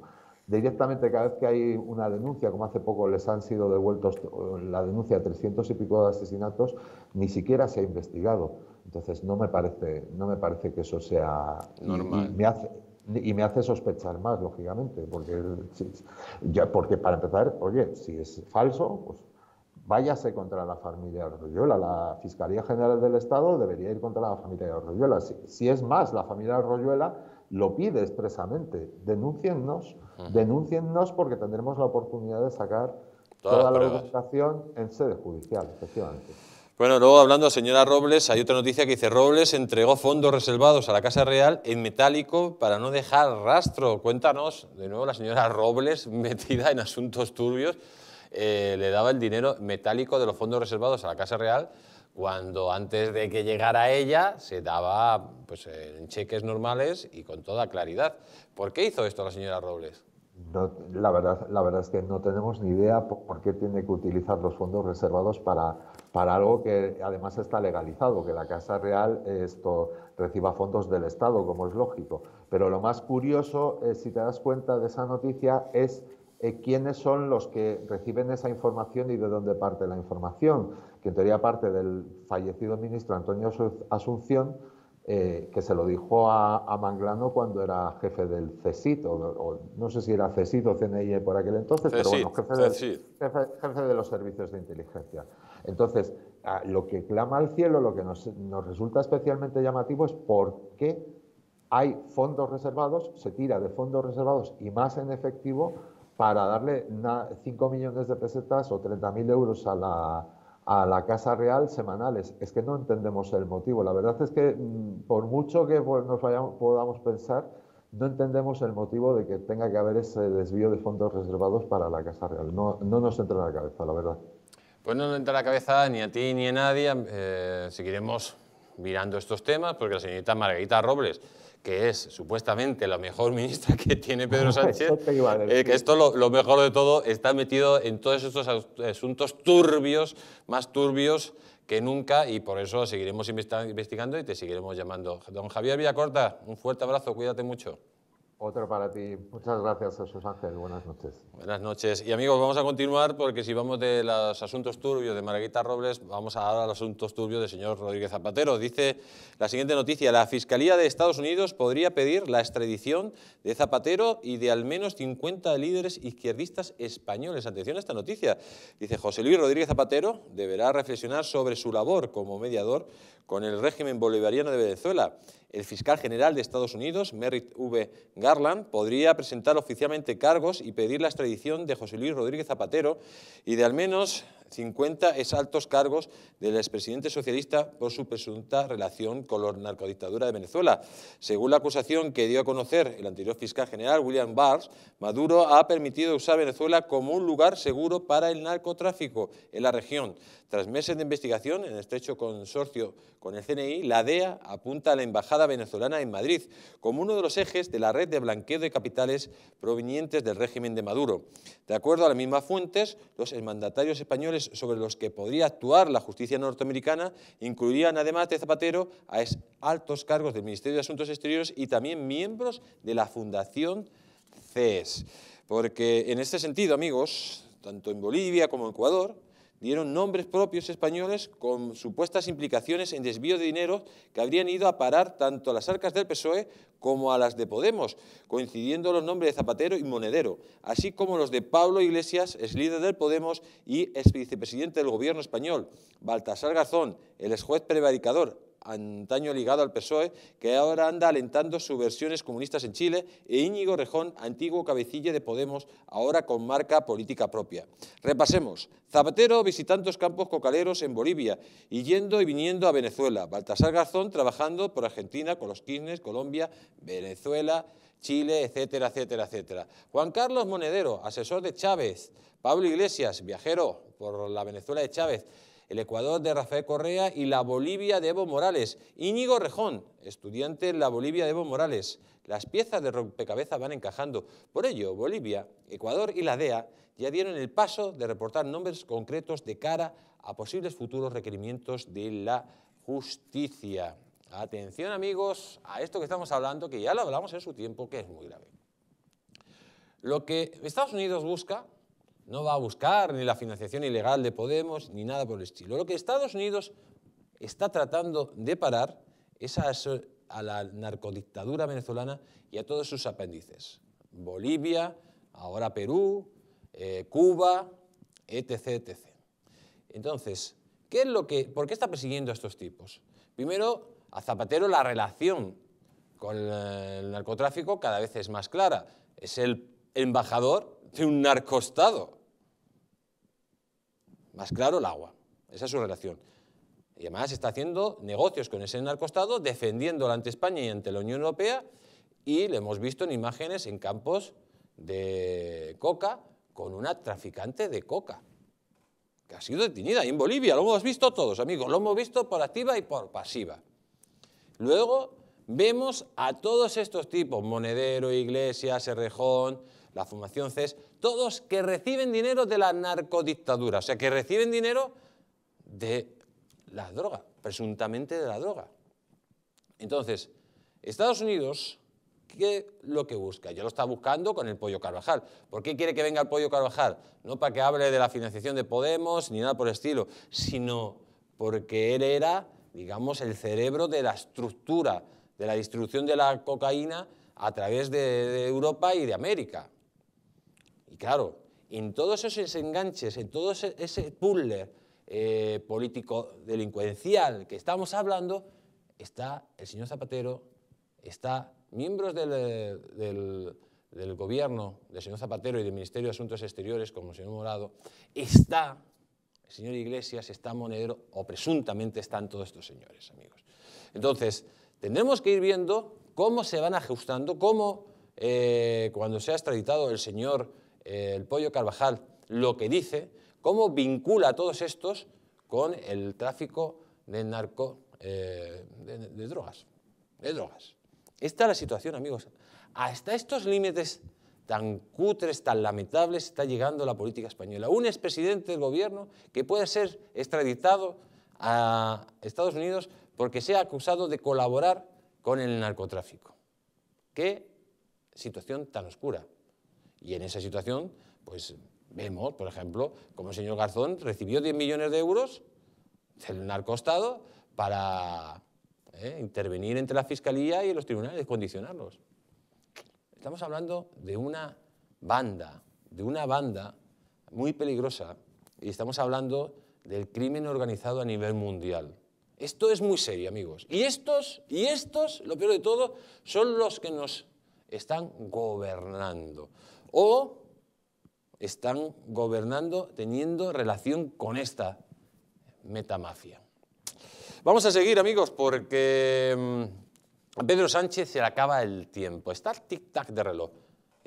Speaker 3: directamente cada vez que hay una denuncia, como hace poco les han sido devueltos eh, la denuncia de 300 y pico de asesinatos, ni siquiera se ha investigado. Entonces no me parece, no me parece que eso sea normal. Y, me hace, sospechar más, lógicamente, porque, ya porque para empezar, oye, si es falso, pues váyase contra la familia Arroyuela. La Fiscalía General del Estado debería ir contra la familia Arroyuela. Si, si es más la familia Arroyuela, lo pide expresamente. Denúnciennos, denúnciennos porque tendremos la oportunidad de sacar toda la documentación en sede judicial, efectivamente.
Speaker 2: Bueno, luego hablando señora Robles, hay otra noticia que dice Robles entregó fondos reservados a la Casa Real en metálico para no dejar rastro. Cuéntanos, de nuevo la señora Robles metida en asuntos turbios, eh, le daba el dinero metálico de los fondos reservados a la Casa Real cuando antes de que llegara ella se daba pues, en cheques normales y con toda claridad. ¿Por qué hizo esto la señora Robles?
Speaker 3: la, verdad, la verdad es que no tenemos ni idea por qué tiene que utilizar los fondos reservados para, para algo que además está legalizado, que la Casa Real esto, reciba fondos del Estado, como es lógico. Pero lo más curioso, eh, si te das cuenta de esa noticia, es eh, quiénes son los que reciben esa información y de dónde parte la información que en teoría parte del fallecido ministro Antonio Asunción, eh, que se lo dijo a, Manglano cuando era jefe del CESIT, o, no sé si era CESIT o CNI e por aquel entonces, pero bueno, jefe, de los servicios de inteligencia. Entonces, lo que clama al cielo, lo que nos, nos resulta especialmente llamativo es por qué hay fondos reservados, se tira de fondos reservados y más en efectivo para darle 5 millones de pesetas o 30.000 euros a la, a la Casa Real semanales. Es que no entendemos el motivo. La verdad es que mm, por mucho que pues, nos podamos pensar, no entendemos el motivo de que tenga que haber ese desvío de fondos reservados para la Casa Real. No, nos entra en la cabeza, la verdad.
Speaker 2: Pues no nos entra en la cabeza ni a ti ni a nadie. Eh, seguiremos mirando estos temas porque la señorita Margarita Robles que es supuestamente la mejor ministra que tiene Pedro Sánchez, eh, que esto lo, lo, mejor de todo está metido en todos estos asuntos turbios, más turbios que nunca, y por eso seguiremos investigando y te seguiremos llamando. Don Javier Villacorta, un fuerte abrazo, cuídate mucho. Otro para ti.
Speaker 3: Muchas gracias, Jesús Ángel. Buenas noches.
Speaker 2: Buenas noches. Y amigos, vamos a continuar porque si vamos de los asuntos turbios de Maraguita Robles, vamos a dar a los asuntos turbios de señor Rodríguez Zapatero. Dice la siguiente noticia. La Fiscalía de Estados Unidos podría pedir la extradición de Zapatero y de al menos 50 líderes izquierdistas españoles. Atención a esta noticia. Dice José Luis Rodríguez Zapatero deberá reflexionar sobre su labor como mediador con el régimen bolivariano de Venezuela. El fiscal general de Estados Unidos, Merritt V. Garland, podría presentar oficialmente cargos y pedir la extradición de José Luis Rodríguez Zapatero y de al menos 50 exaltos cargos del expresidente socialista por su presunta relación con la narcodictadura de Venezuela. Según la acusación que dio a conocer el anterior fiscal general William Barr, Maduro ha permitido usar Venezuela como un lugar seguro para el narcotráfico en la región. Tras meses de investigación, en estrecho consorcio con el CNI, la DEA apunta a la embajada venezolana en Madrid como uno de los ejes de la red de blanqueo de capitales provenientes del régimen de Maduro. De acuerdo a las mismas fuentes, los mandatarios españoles sobre los que podría actuar la justicia norteamericana incluirían, además de Zapatero, a altos cargos del Ministerio de Asuntos Exteriores y también miembros de la Fundación CES. Porque en este sentido, amigos, tanto en Bolivia como en Ecuador, dieron nombres propios españoles con supuestas implicaciones en desvío de dinero que habrían ido a parar tanto a las arcas del PSOE como a las de Podemos, coincidiendo los nombres de Zapatero y Monedero, así como los de Pablo Iglesias, ex líder del Podemos y ex vicepresidente del gobierno español, Baltasar Garzón, el ex juez prevaricador, antaño ligado al PSOE, que ahora anda alentando subversiones comunistas en Chile, e Íñigo Rejón, antiguo cabecilla de Podemos, ahora con marca política propia. Repasemos. Zapatero visitando campos cocaleros en Bolivia y yendo y viniendo a Venezuela. Baltasar Garzón trabajando por Argentina con los Kirchner, Colombia, Venezuela, Chile, etcétera, etcétera, etcétera. Juan Carlos Monedero, asesor de Chávez. Pablo Iglesias, viajero por la Venezuela de Chávez el Ecuador de Rafael Correa y la Bolivia de Evo Morales. Íñigo Rejón, estudiante en la Bolivia de Evo Morales. Las piezas de rompecabezas van encajando. Por ello, Bolivia, Ecuador y la DEA ya dieron el paso de reportar nombres concretos de cara a posibles futuros requerimientos de la justicia. Atención amigos a esto que estamos hablando, que ya lo hablamos en su tiempo, que es muy grave. Lo que Estados Unidos busca no va a buscar ni la financiación ilegal de Podemos ni nada por el estilo. Lo que Estados Unidos está tratando de parar es a, la narcodictadura venezolana y a todos sus apéndices. Bolivia, ahora Perú, eh, Cuba, etc, etc. Entonces, ¿qué es lo que, ¿por qué está persiguiendo a estos tipos? Primero, a Zapatero la relación con eh, el narcotráfico cada vez es más clara. Es el embajador de un narcoestado. Más claro, el agua. Esa es su relación. Y además está haciendo negocios con ese narcostado, defendiéndolo ante España y ante la Unión Europea, y lo hemos visto en imágenes en campos de coca con una traficante de coca, que ha sido detenida en Bolivia, lo hemos visto todos, amigos, lo hemos visto por activa y por pasiva. Luego vemos a todos estos tipos, Monedero, Iglesias, Serrejón, la Fundación CES, todos que reciben dinero de la narcodictadura, o sea, que reciben dinero de la droga, presuntamente de la droga. Entonces, Estados Unidos, ¿qué es lo que busca? Ya lo está buscando con el Pollo Carvajal. ¿Por qué quiere que venga el Pollo Carvajal? No para que hable de la financiación de Podemos ni nada por el estilo, sino porque él era, digamos, el cerebro de la estructura, de la distribución de la cocaína a través de Europa y de América claro, en todos esos enganches, en todo ese, puller eh, político delincuencial que estamos hablando, está el señor Zapatero, está miembros del, gobierno del señor Zapatero y del Ministerio de Asuntos Exteriores, como el señor Morado, está el señor Iglesias, está Monedero, o presuntamente están todos estos señores, amigos. Entonces, tendremos que ir viendo cómo se van ajustando, cómo cuando eh, cuando sea extraditado el señor el Pollo Carvajal lo que dice, cómo vincula a todos estos con el tráfico eh, de de, drogas, de drogas. Esta es la situación, amigos. Hasta estos límites tan cutres, tan lamentables, está llegando la política española. Un expresidente del gobierno que puede ser extraditado a Estados Unidos porque sea acusado de colaborar con el narcotráfico. Qué situación tan oscura. Y en esa situación, pues vemos, por ejemplo, como el señor Garzón recibió 10 millones de euros del narcotráfico para eh, intervenir entre la fiscalía y los tribunales, condicionarlos. Estamos hablando de una banda, de una banda muy peligrosa y estamos hablando del crimen organizado a nivel mundial. Esto es muy serio, amigos. Y estos, y estos, lo peor de todo, son los que nos están gobernando o están gobernando teniendo relación con esta metamafia. Vamos a seguir, amigos, porque a mm, Pedro Sánchez se le acaba el tiempo. Está tic-tac de reloj.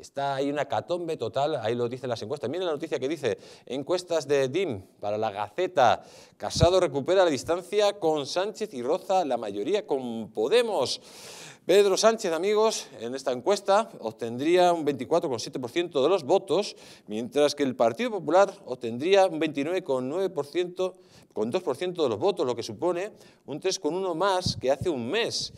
Speaker 2: Está ahí una catombe total, ahí lo dicen las encuestas. Miren la noticia que dice, encuestas de DIM para la Gaceta. Casado recupera la distancia con Sánchez y Roza, la mayoría con Podemos. Pedro Sánchez, amigos, en esta encuesta obtendría un 24,7% de los votos, mientras que el Partido Popular obtendría un 29,9%, con 2% de los votos, lo que supone un 3,1 más que hace un mes.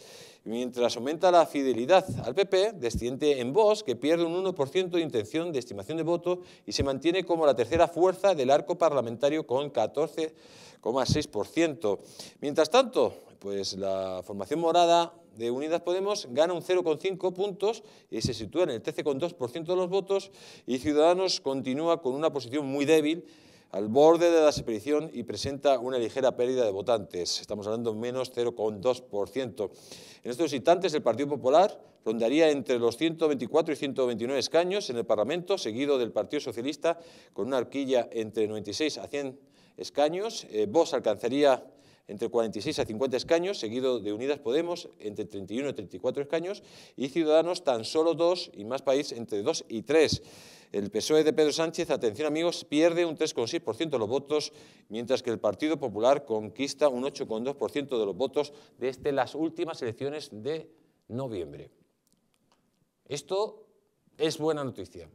Speaker 2: Mientras aumenta la fidelidad al PP, desciende en Voz que pierde un 1% de intención de estimación de voto y se mantiene como la tercera fuerza del arco parlamentario con 14,6%. Mientras tanto, pues la formación morada de Unidas Podemos gana un 0,5 puntos y se sitúa en el 13,2% de los votos y Ciudadanos continúa con una posición muy débil al borde de la desaparición y presenta una ligera pérdida de votantes. Estamos hablando de menos 0,2%. En estos instantes el Partido Popular rondaría entre los 124 y 129 escaños en el Parlamento, seguido del Partido Socialista con una arquilla entre 96 a 100 escaños. Vos eh, Vox alcanzaría entre 46 a 50 escaños, seguido de Unidas Podemos entre 31 y 34 escaños y Ciudadanos tan solo dos y más país entre 2 y 3. El PSOE de Pedro Sánchez, atención amigos, pierde un 3,6% de los votos, mientras que el Partido Popular conquista un 8,2% de los votos desde las últimas elecciones de noviembre. Esto es buena noticia.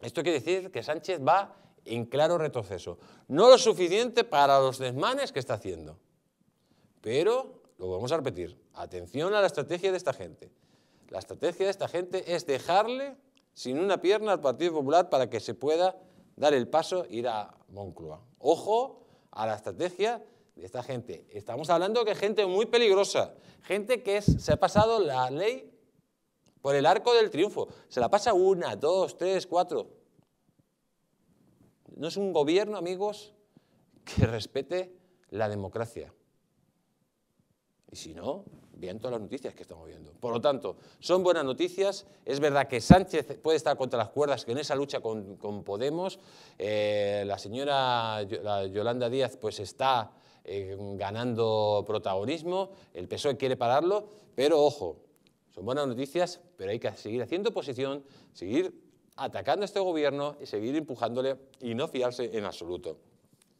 Speaker 2: Esto quiere decir que Sánchez va en claro retroceso. No lo suficiente para los desmanes que está haciendo. Pero, lo vamos a repetir, atención a la estrategia de esta gente. La estrategia de esta gente es dejarle sin una pierna al Partido Popular para que se pueda dar el paso e ir a Moncloa. Ojo a la estrategia de esta gente. Estamos hablando de gente muy peligrosa, gente que se ha pasado la ley por el arco del triunfo. Se la pasa una, dos, tres, cuatro, no es un gobierno, amigos, que respete la democracia. Y si no, bien todas las noticias que estamos viendo. Por lo tanto, son buenas noticias. Es verdad que Sánchez puede estar contra las cuerdas que en esa lucha con, Podemos. Eh, la señora Yolanda Díaz pues está eh, ganando protagonismo. El PSOE quiere pararlo, pero ojo, son buenas noticias, pero hay que seguir haciendo oposición, seguir atacando a este gobierno y seguir empujándole y no fiarse en absoluto.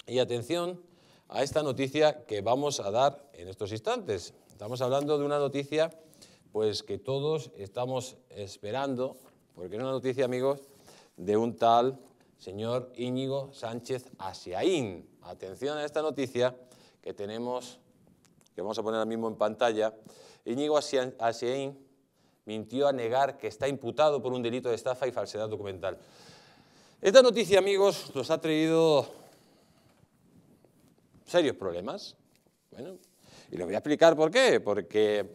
Speaker 2: Y atención a esta noticia que vamos a dar en estos instantes. Estamos hablando de una noticia pues que todos estamos esperando, porque es una noticia, amigos, de un tal señor Íñigo Sánchez Asiaín. Atención a esta noticia que tenemos, que vamos a poner ahora mismo en pantalla. Íñigo Asiaín mintió a negar que está imputado por un delito de estafa y falsedad documental. Esta noticia, amigos, nos ha traído serios problemas. Bueno, y les voy a explicar por qué. Porque,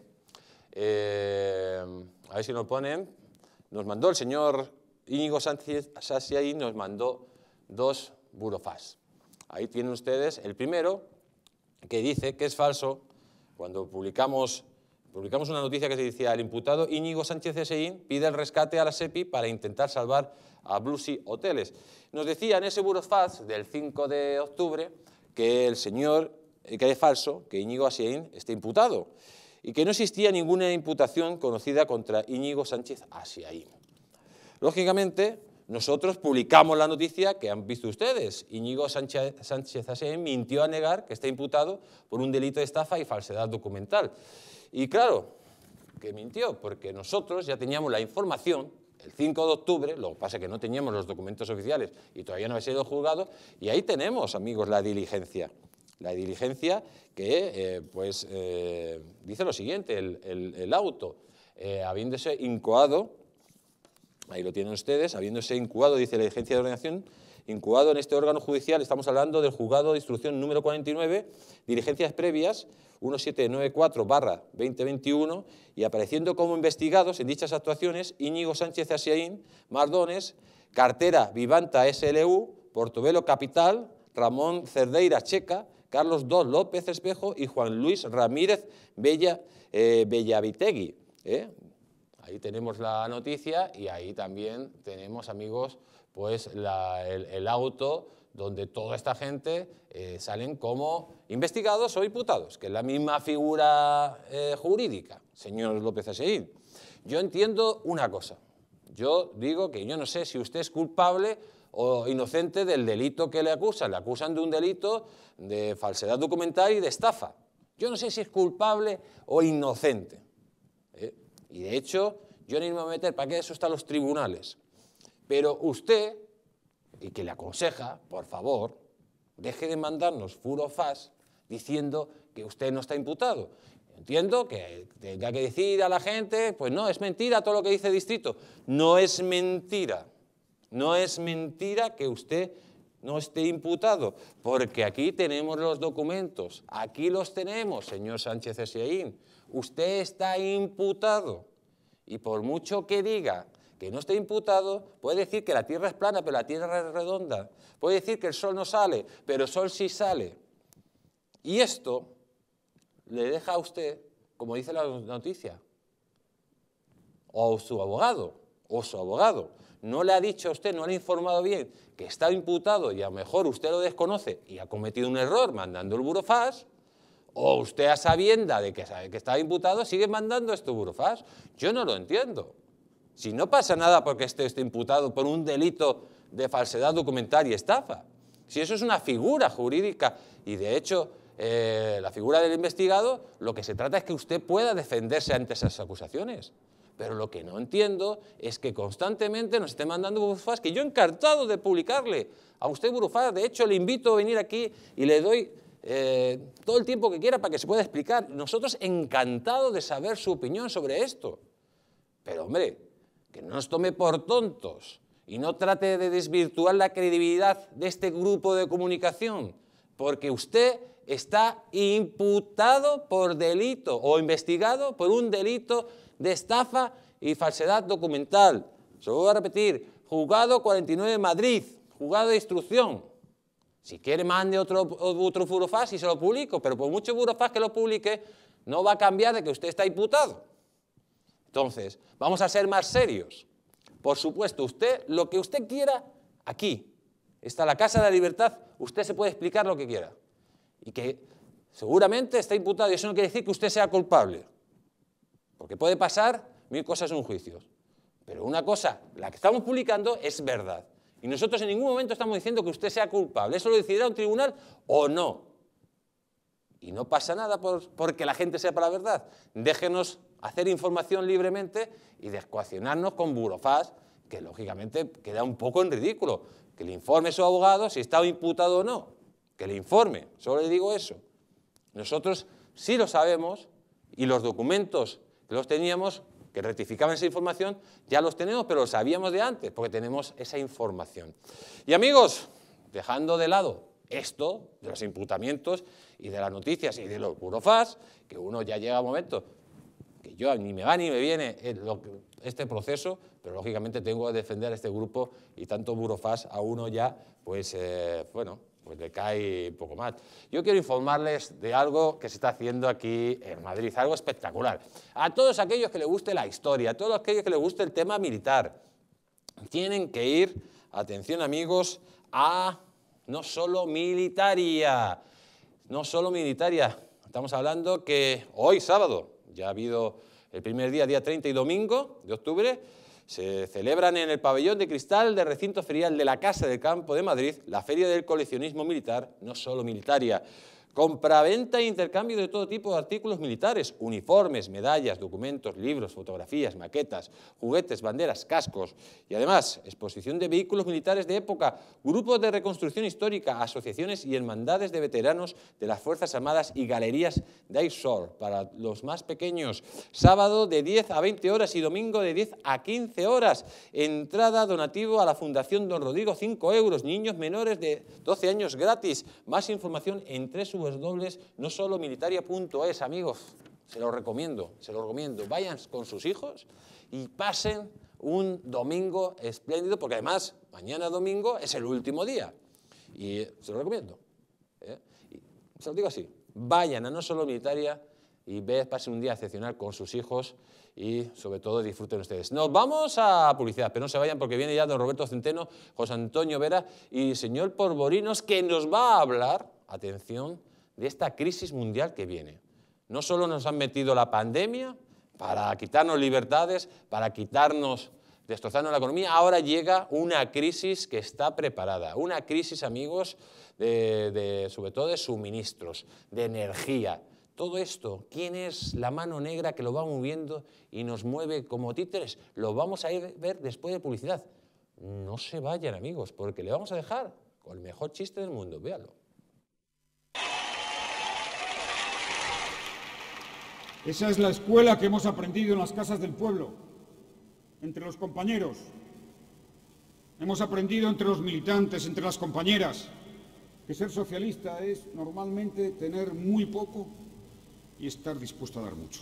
Speaker 2: eh, a ver si nos ponen, nos mandó el señor Íñigo Sánchez y nos mandó dos burofas. Ahí tienen ustedes el primero, que dice que es falso cuando publicamos publicamos una noticia que se decía, el imputado Íñigo Sánchez Eseín pide el rescate a la SEPI para intentar salvar a Blusi Hoteles. Nos decía en ese burofaz del 5 de octubre que el señor, eh, que es falso, que Íñigo Aseín esté imputado y que no existía ninguna imputación conocida contra Íñigo Sánchez Asiaín. Lógicamente, nosotros publicamos la noticia que han visto ustedes. Íñigo Sánchez, Sánchez mintió a negar que está imputado por un delito de estafa y falsedad documental. Y claro, que mintió, porque nosotros ya teníamos la información el 5 de octubre, lo que pasa es que no teníamos los documentos oficiales y todavía no había sido juzgado, y ahí tenemos, amigos, la diligencia. La diligencia que eh, pues, eh, dice lo siguiente, el, auto, eh, habiéndose incoado, ahí lo tienen ustedes, habiéndose incoado, dice la diligencia de ordenación, incoado en este órgano judicial, estamos hablando del juzgado de instrucción número 49, diligencias previas, 1794-2021 y apareciendo como investigados en dichas actuaciones Íñigo Sánchez Asiaín, Mardones, Cartera Vivanta SLU, Portobelo Capital, Ramón Cerdeira Checa, Carlos Dos López Espejo y Juan Luis Ramírez Bella, eh, Bellavitegui. ¿eh? Ahí tenemos la noticia y ahí también tenemos, amigos, pues el auto donde toda esta gente eh, salen como investigados o imputados, que es la misma figura eh, jurídica, señor López Seguín. Yo entiendo una cosa. Yo digo que yo no sé si usted es culpable o inocente del delito que le acusan. Le acusan de un delito de falsedad documental y de estafa. Yo no sé si es culpable o inocente. ¿eh? Y de hecho, yo no me voy a meter, ¿para qué eso están los tribunales? Pero usted y que le aconseja, por favor, deje de mandarnos furofás diciendo que usted no está imputado. Entiendo que tenga que decir a la gente, pues no, es mentira todo lo que dice el distrito. No es mentira, no es mentira que usted no esté imputado, porque aquí tenemos los documentos, aquí los tenemos, señor Sánchez Eseín. Usted está imputado y por mucho que diga que no esté imputado, puede decir que la Tierra es plana, pero la Tierra es redonda. Puede decir que el Sol no sale, pero el Sol sí sale. Y esto le deja a usted, como dice la noticia, o a su abogado, o su abogado. No le ha dicho a usted, no le ha informado bien que está imputado y a lo mejor usted lo desconoce y ha cometido un error mandando el burofax, o usted a sabienda de que, que está imputado sigue mandando este burofax. Yo no lo entiendo. Si no pasa nada porque este esté imputado por un delito de falsedad documental y estafa. Si eso es una figura jurídica y de hecho eh, la figura del investigado, lo que se trata es que usted pueda defenderse ante esas acusaciones. Pero lo que no entiendo es que constantemente nos esté mandando burufas que yo encantado de publicarle a usted burufas. de hecho le invito a venir aquí y le doy eh, todo el tiempo que quiera para que se pueda explicar. Nosotros encantados de saber su opinión sobre esto. Pero hombre, que no nos tome por tontos y no trate de desvirtuar la credibilidad de este grupo de comunicación, porque usted está imputado por delito o investigado por un delito de estafa y falsedad documental. Se lo voy a repetir, juzgado 49 de Madrid, juzgado de instrucción. Si quiere mande otro, otro y se lo publico, pero por mucho burofax que lo publique, no va a cambiar de que usted está imputado. Entonces, vamos a ser más serios. Por supuesto, usted, lo que usted quiera, aquí está la Casa de la Libertad, usted se puede explicar lo que quiera. Y que seguramente está imputado, y eso no quiere decir que usted sea culpable. Porque puede pasar mil cosas en un juicio. Pero una cosa, la que estamos publicando es verdad. Y nosotros en ningún momento estamos diciendo que usted sea culpable. Eso lo decidirá un tribunal o no. Y no pasa nada porque la gente sepa la verdad. Déjenos hacer información libremente y descoaccionarnos con burofás, que lógicamente queda un poco en ridículo. Que le informe su abogado si está imputado o no. Que le informe, solo le digo eso. Nosotros sí lo sabemos y los documentos que los teníamos, que rectificaban esa información, ya los tenemos, pero lo sabíamos de antes, porque tenemos esa información. Y amigos, dejando de lado esto de los imputamientos y de las noticias y de los burofás, que uno ya llega a momento que yo ni me va ni me viene este proceso, pero lógicamente tengo que defender a este grupo y tanto burofás a uno ya, pues eh, bueno, pues le cae poco más. Yo quiero informarles de algo que se está haciendo aquí en Madrid, algo espectacular. A todos aquellos que les guste la historia, a todos aquellos que les guste el tema militar, tienen que ir, atención amigos, a no solo militaria, no solo militaria. Estamos hablando que hoy sábado, ya ha habido el primer día, día 30 y domingo de octubre, se celebran en el pabellón de cristal del recinto ferial de la Casa del Campo de Madrid la Feria del Coleccionismo Militar, no solo militaria, compraventa e intercambio de todo tipo de artículos militares, uniformes, medallas, documentos, libros, fotografías, maquetas, juguetes, banderas, cascos y además exposición de vehículos militares de época, grupos de reconstrucción histórica, asociaciones y hermandades de veteranos de las Fuerzas Armadas y galerías de Aisor para los más pequeños. Sábado de 10 a 20 horas y domingo de 10 a 15 horas. Entrada donativo a la Fundación Don Rodrigo 5 euros, niños menores de 12 años gratis. Más información en tres dobles, no solo militaria.es, amigos, se lo recomiendo, se lo recomiendo. Vayan con sus hijos y pasen un domingo espléndido, porque además mañana domingo es el último día. Y eh, se lo recomiendo. ¿eh? se lo digo así, vayan a no solo militaria y ve, pasen un día excepcional con sus hijos y sobre todo disfruten ustedes. Nos vamos a publicidad, pero no se vayan porque viene ya don Roberto Centeno, José Antonio Vera y señor Porborinos que nos va a hablar, atención, de esta crisis mundial que viene. No solo nos han metido la pandemia para quitarnos libertades, para quitarnos, destrozarnos la economía, ahora llega una crisis que está preparada, una crisis, amigos, sobre todo de suministros, de energía. Todo esto, ¿quién es la mano negra que lo va moviendo y nos mueve como títeres? Lo vamos a ir ver después de publicidad. No se vayan, amigos, porque le vamos a dejar con el mejor chiste del mundo, véalo.
Speaker 3: Esa es la escuela que hemos aprendido en las casas del pueblo, entre los compañeros. Hemos aprendido entre los militantes, entre las compañeras, que ser socialista es normalmente tener muy poco y estar dispuesto a dar mucho.